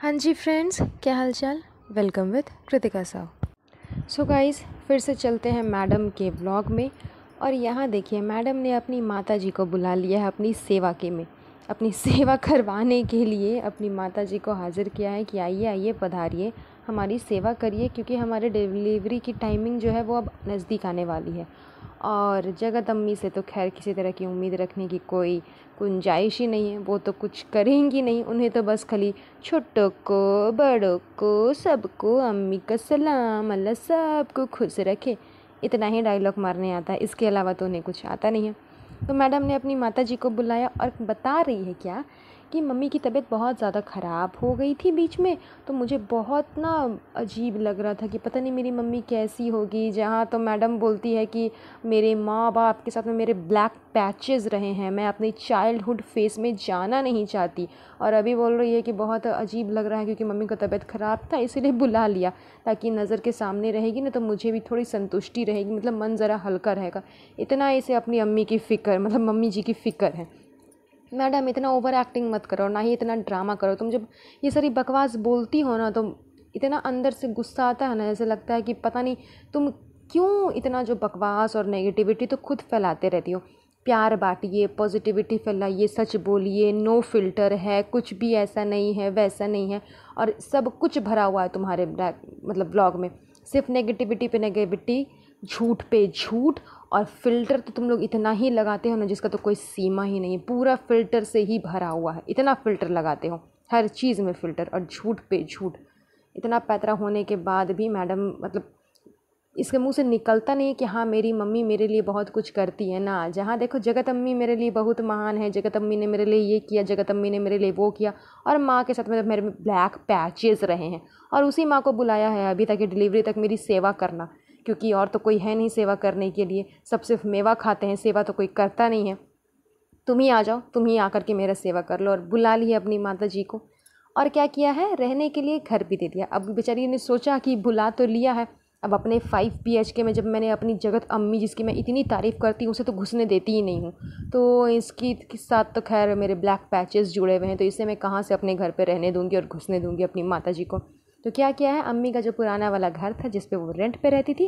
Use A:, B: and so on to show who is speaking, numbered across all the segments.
A: हाँ जी फ्रेंड्स क्या हालचाल welcome with Kritika Sahu so guys फिर से चलते हैं मैडम के ब्लॉग में और यहाँ देखिए मैडम ने अपनी माता जी को बुला लिया है अपनी सेवा के में अपनी सेवा करवाने के लिए अपनी माता जी को हाज़िर किया है कि आइए आइए पधारिए हमारी सेवा करिए क्योंकि हमारे डिलीवरी की टाइमिंग जो है वो अब नज़दीक आने वाली है और जगत अम्मी से तो खैर किसी तरह की उम्मीद रखने की कोई गुंजाइश ही नहीं है वो तो कुछ करेंगी नहीं उन्हें तो बस खाली छोटों को बड़ों को सबको अम्मी का सलाम अल्लाह सबको खुश रखे इतना ही डायलॉग मारने आता है इसके अलावा तो उन्हें कुछ आता नहीं है तो मैडम ने अपनी माता जी को बुलाया और बता रही है क्या कि मम्मी की तबीयत बहुत ज़्यादा ख़राब हो गई थी बीच में तो मुझे बहुत ना अजीब लग रहा था कि पता नहीं मेरी मम्मी कैसी होगी जहाँ तो मैडम बोलती है कि मेरे माँ बाप के साथ में मेरे ब्लैक पैचेस रहे हैं मैं अपनी चाइल्डहुड फेस में जाना नहीं चाहती और अभी बोल रही है कि बहुत अजीब लग रहा है क्योंकि मम्मी का तबीयत ख़राब था इसीलिए बुला लिया ताकि नज़र के सामने रहेगी ना तो मुझे भी थोड़ी संतुष्टि रहेगी मतलब मन ज़रा हल्का रहेगा इतना इसे अपनी अम्मी की फ़िक्र मतलब मम्मी जी की फ़िक्र है मैडम इतना ओवर एक्टिंग मत करो ना ही इतना ड्रामा करो तुम जब ये सारी बकवास बोलती हो ना तो इतना अंदर से गुस्सा आता है ना जैसे लगता है कि पता नहीं तुम क्यों इतना जो बकवास और नेगेटिविटी तो खुद फैलाते रहती हो प्यार बांटिए पॉजिटिविटी फैलाइए सच बोलिए नो फिल्टर है कुछ भी ऐसा नहीं है वैसा नहीं है और सब कुछ भरा हुआ है तुम्हारे मतलब ब्लॉग में सिर्फ नेगेटिविटी पे नेगेटिविटी झूठ पे झूठ और फ़िल्टर तो तुम लोग इतना ही लगाते हो ना जिसका तो कोई सीमा ही नहीं है पूरा फ़िल्टर से ही भरा हुआ है इतना फ़िल्टर लगाते हो हर चीज़ में फ़िल्टर और झूठ पे झूठ इतना पैतरा होने के बाद भी मैडम मतलब इसके मुंह से निकलता नहीं कि हाँ मेरी मम्मी मेरे लिए बहुत कुछ करती है ना जहाँ देखो जगत अम्मी मेरे लिए बहुत महान है जगत अम्मी ने मेरे लिए ये किया जगत अम्मी ने मेरे लिए वो किया और माँ के साथ में तो मेरे ब्लैक पैचेस रहे हैं और उसी माँ को बुलाया है अभी तक डिलीवरी तक मेरी सेवा करना क्योंकि और तो कोई है नहीं सेवा करने के लिए सब सिर्फ मेवा खाते हैं सेवा तो कोई करता नहीं है तुम ही आ जाओ तुम ही आकर के मेरा सेवा कर लो और बुला लिया अपनी माता जी को और क्या किया है रहने के लिए घर भी दे दिया अब बेचारी ने सोचा कि बुला तो लिया है अब अपने फाइव बी एच के में जब मैंने अपनी जगत अम्मी जिसकी मैं इतनी तारीफ़ करती हूँ उसे तो घुसने देती ही नहीं हूँ तो इसकी साथ तो खैर मेरे ब्लैक पैचेस जुड़े हुए हैं तो इसे मैं कहाँ से अपने घर पर रहने दूँगी और घुसने दूँगी अपनी माता जी को तो क्या किया है अम्मी का जो पुराना वाला घर था जिस पे वो रेंट पे रहती थी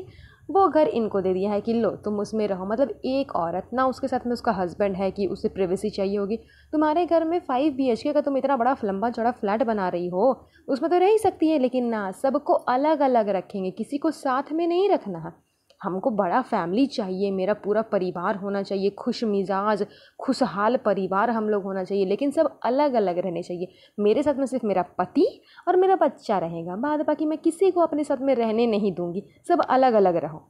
A: वो घर इनको दे दिया है कि लो तुम उसमें रहो मतलब एक औरत ना उसके साथ में उसका हस्बैंड है कि उसे प्रिवेसी चाहिए होगी तुम्हारे घर में फाइव बी एच के का तुम इतना बड़ा लंबा चौड़ा फ्लैट बना रही हो उसमें तो रह ही सकती है लेकिन ना सबको अलग अलग रखेंगे किसी को साथ में नहीं रखना है हमको बड़ा फ़ैमिली चाहिए मेरा पूरा परिवार होना चाहिए खुश मिजाज खुशहाल परिवार हम लोग होना चाहिए लेकिन सब अलग अलग रहने चाहिए मेरे साथ में सिर्फ मेरा पति और मेरा बच्चा रहेगा बाद बाकी मैं किसी को अपने साथ में रहने नहीं दूँगी सब अलग अलग रहो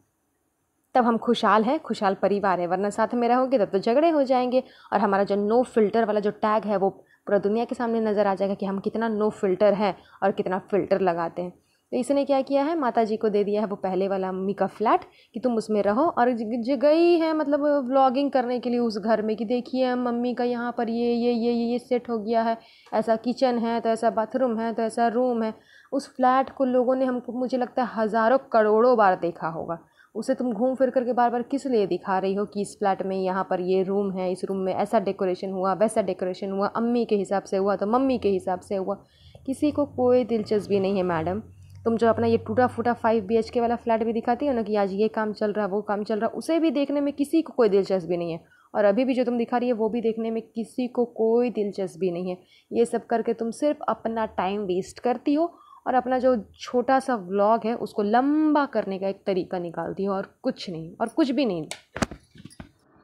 A: तब हम खुशहाल हैं खुशहाल परिवार है वरना साथ में रहोगे तब तो झगड़े हो जाएंगे और हमारा जो नो फिल्टर वाला जो टैग है वो पूरा दुनिया के सामने नज़र आ जाएगा कि हम कितना नो फिल्टर हैं और कितना फ़िल्टर लगाते हैं तो इसने क्या किया है माता जी को दे दिया है वो पहले वाला मम्मी का फ्लैट कि तुम उसमें रहो और जो गई है मतलब व्लॉगिंग करने के लिए उस घर में कि देखिए मम्मी का यहाँ पर ये ये ये ये ये सेट हो गया है ऐसा किचन है तो ऐसा बाथरूम है तो ऐसा रूम है उस फ्लैट को लोगों ने हमको मुझे लगता है हज़ारों करोड़ों बार देखा होगा उसे तुम घूम फिर करके बार बार किस लिए दिखा रही हो कि इस फ्लैट में यहाँ पर ये रूम है इस रूम में ऐसा डेकोरेशन हुआ वैसा डेकोरेशन हुआ अम्मी के हिसाब से हुआ तो मम्मी के हिसाब से हुआ किसी को कोई दिलचस्पी नहीं है मैडम तुम जो अपना ये टूटा फूटा फाइव बी के वाला फ्लैट भी दिखाती हो ना कि आज ये काम चल रहा है वो काम चल रहा है उसे भी देखने में किसी को कोई दिलचस्पी नहीं है और अभी भी जो तुम दिखा रही है वो भी देखने में किसी को कोई दिलचस्पी नहीं है ये सब करके तुम सिर्फ अपना टाइम वेस्ट करती हो और अपना जो छोटा सा व्लॉग है उसको लंबा करने का एक तरीका निकालती हो और कुछ नहीं और कुछ भी नहीं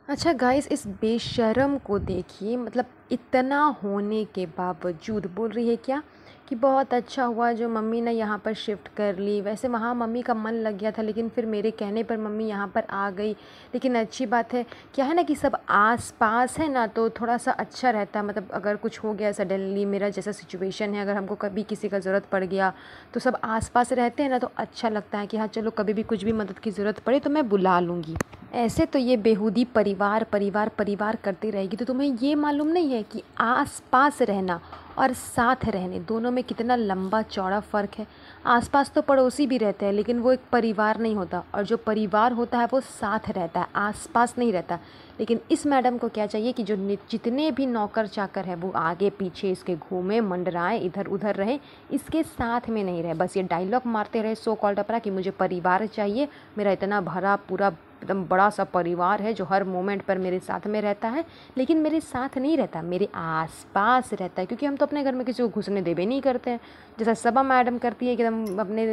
A: अच्छा गाइस इस बेशरम को देखिए मतलब इतना होने के बावजूद बोल रही है क्या कि बहुत अच्छा हुआ जो मम्मी ने यहाँ पर शिफ़्ट कर ली वैसे वहाँ मम्मी का मन लग गया था लेकिन फिर मेरे कहने पर मम्मी यहाँ पर आ गई लेकिन अच्छी बात है क्या है ना कि सब आस पास है ना तो थोड़ा सा अच्छा रहता है मतलब अगर कुछ हो गया सडनली मेरा जैसा सिचुएशन है अगर हमको कभी किसी का ज़रूरत पड़ गया तो सब आस पास रहते हैं ना तो अच्छा लगता है कि हाँ चलो कभी भी कुछ भी मदद की ज़रूरत पड़े तो मैं बुला लूँगी ऐसे तो ये बेहूदी परिवार परिवार परिवार करती रहेगी तो तुम्हें ये मालूम नहीं है कि आस पास रहना और साथ रहने दोनों में कितना लंबा चौड़ा फ़र्क है आसपास तो पड़ोसी भी रहते हैं लेकिन वो एक परिवार नहीं होता और जो परिवार होता है वो साथ रहता है आसपास नहीं रहता लेकिन इस मैडम को क्या चाहिए कि जो जितने भी नौकर चाकर है वो आगे पीछे इसके घूमें मंडराएं इधर उधर रहें इसके साथ में नहीं रहे बस ये डायलॉग मारते रहे सो कॉल्ड अपरा कि मुझे परिवार चाहिए मेरा इतना भरा पूरा एकदम बड़ा सा परिवार है जो हर मोमेंट पर मेरे साथ में रहता है लेकिन मेरे साथ नहीं रहता मेरे आसपास रहता है क्योंकि हम तो अपने घर में किसी को घुसने देवे नहीं करते हैं जैसा सबा मैडम करती है एकदम अपने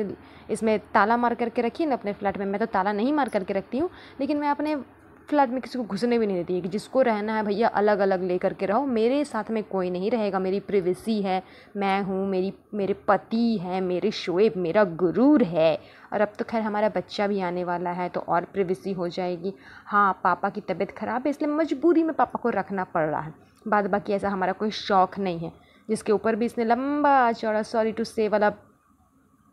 A: इसमें ताला मार करके रखिए ना अपने फ्लैट में मैं तो ताला नहीं मार करके रखती हूँ लेकिन मैं अपने फ्लैट में किसी को घुसने भी नहीं देती है कि जिसको रहना है भैया अलग अलग ले करके रहो मेरे साथ में कोई नहीं रहेगा मेरी प्रिवेसी है मैं हूँ मेरी मेरे पति हैं मेरे शोएब मेरा गुरूर है और अब तो खैर हमारा बच्चा भी आने वाला है तो और प्रिवेसी हो जाएगी हाँ पापा की तबीयत ख़राब है इसलिए मजबूरी में पापा को रखना पड़ रहा है बाद बाकी ऐसा हमारा कोई शौक़ नहीं है जिसके ऊपर भी इसने लंबा चौड़ा सॉरी टू से वाला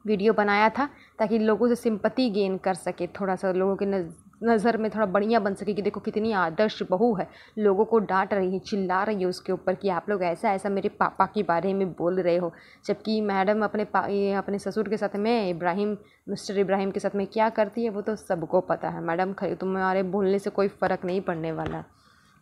A: वीडियो बनाया था ताकि लोगों से सिंपत्ति गेन कर सके थोड़ा सा लोगों के नज़ नज़र में थोड़ा बढ़िया बन सके कि देखो कितनी आदर्श बहू है लोगों को डांट रही है चिल्ला रही है उसके ऊपर कि आप लोग ऐसा ऐसा मेरे पापा के बारे में बोल रहे हो जबकि मैडम अपने पा ये अपने ससुर के साथ में इब्राहिम मिस्टर इब्राहिम के साथ में क्या करती है वो तो सबको पता है मैडम तुम्हारे बोलने से कोई फ़र्क नहीं पड़ने वाला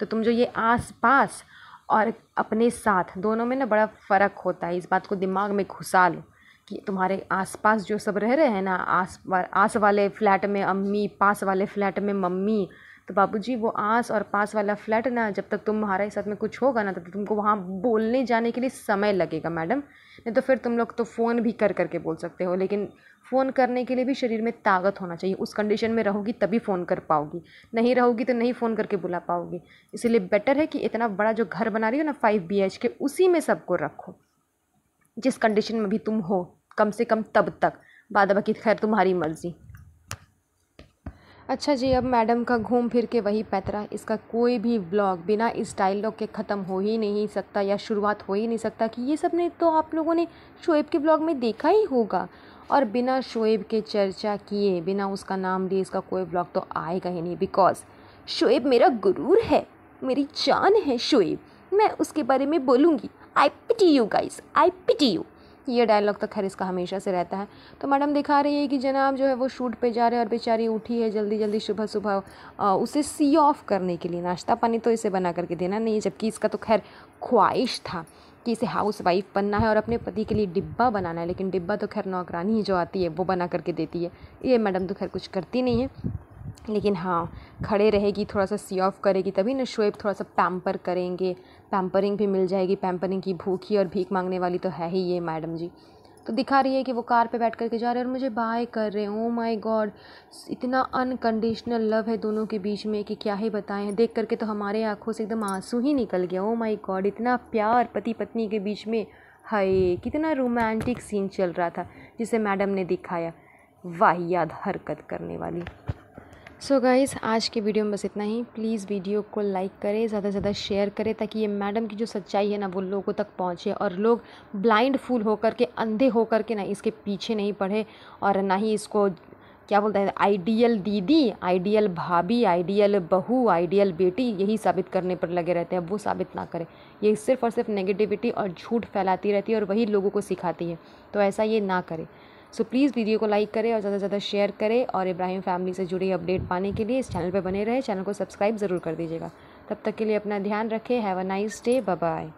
A: तो तुम जो ये आस पास और अपने साथ दोनों में ना बड़ा फ़र्क होता है इस बात को दिमाग में घुसा लो कि तुम्हारे आसपास जो सब रह रहे हैं ना आस आस वाले फ्लैट में अम्मी पास वाले फ्लैट में मम्मी तो बाबूजी वो आस और पास वाला फ्लैट ना जब तक तुम्हारे साथ में कुछ होगा ना तब तक तुमको वहाँ बोलने जाने के लिए समय लगेगा मैडम नहीं तो फिर तुम लोग तो फ़ोन भी कर करके बोल सकते हो लेकिन फ़ोन करने के लिए भी शरीर में ताकत होना चाहिए उस कंडीशन में रहोगी तभी फ़ोन कर पाओगी नहीं रहोगी तो नहीं फ़ोन करके बुला पाओगी इसीलिए बेटर है कि इतना बड़ा जो घर बना रही हो ना फाइव बी के उसी में सबको रखो जिस कंडीशन में भी तुम हो कम से कम तब तक बाद बाकी खैर तुम्हारी मर्ज़ी अच्छा जी अब मैडम का घूम फिर के वही पैतरा इसका कोई भी ब्लॉग बिना इस डायलॉग के ख़त्म हो ही नहीं सकता या शुरुआत हो ही नहीं सकता कि ये सब ने तो आप लोगों ने शोएब के ब्लॉग में देखा ही होगा और बिना शोएब के चर्चा किए बिना उसका नाम लिए इसका कोई ब्लॉग तो आएगा ही नहीं बिकॉज़ शोएब मेरा गुरूर है मेरी जान है शोएब मैं उसके बारे में बोलूँगी I pity you guys I pity you ये डायलॉग तो खैर इसका हमेशा से रहता है तो मैडम दिखा रही है कि जनाब जो है वो शूट पे जा रहे हैं और बेचारी उठी है जल्दी जल्दी सुबह सुबह उसे सी ऑफ करने के लिए नाश्ता पानी तो इसे बना करके देना नहीं जबकि इसका तो खैर ख्वाहिश था कि इसे हाउस वाइफ बनना है और अपने पति के लिए डिब्बा बनाना है लेकिन डिब्बा तो खैर नौकरानी ही जो आती है वो बना करके देती है ये मैडम तो खैर कुछ करती नहीं है लेकिन हाँ खड़े रहेगी थोड़ा सा सी ऑफ करेगी तभी ना शोएब थोड़ा सा पैम्पर करेंगे पैम्परिंग भी मिल जाएगी पैम्परिंग की भूखी और भीख मांगने वाली तो है ही ये मैडम जी तो दिखा रही है कि वो कार पे बैठ करके जा रहे हैं और मुझे बाय कर रहे हैं ओ माय गॉड इतना अनकंडीशनल लव है दोनों के बीच में कि क्या ही बताएं देख करके तो हमारे आंखों से एकदम आंसू ही निकल गया ओ माय गॉड इतना प्यार पति पत्नी के बीच में हाय कितना रोमांटिक सीन चल रहा था जिसे मैडम ने दिखाया वाहियात हरकत करने वाली सो so गाइज़ आज के वीडियो में बस इतना ही प्लीज़ वीडियो को लाइक करें ज़्यादा से ज़्यादा शेयर करें ताकि ये मैडम की जो सच्चाई है ना वो लोगों तक पहुँचे और लोग ब्लाइंड फूल होकर के अंधे होकर के ना इसके पीछे नहीं पढ़े और ना ही इसको क्या बोलते हैं आइडियल दीदी आइडियल भाभी आइडियल बहू आइडियल बेटी यही साबित करने पर लगे रहते हैं वो साबित ना करें ये सिर्फ़ और सिर्फ नेगेटिविटी और झूठ फैलाती रहती है और वही लोगों को सिखाती है तो ऐसा ये ना करें सो प्लीज़ वीडियो को लाइक करें और ज़्यादा से ज़्यादा शेयर करें और इब्राहिम फैमिली से जुड़ी अपडेट पाने के लिए इस चैनल पर बने रहे चैनल को सब्सक्राइब ज़रूर कर दीजिएगा तब तक के लिए अपना ध्यान रखें have a nice day bye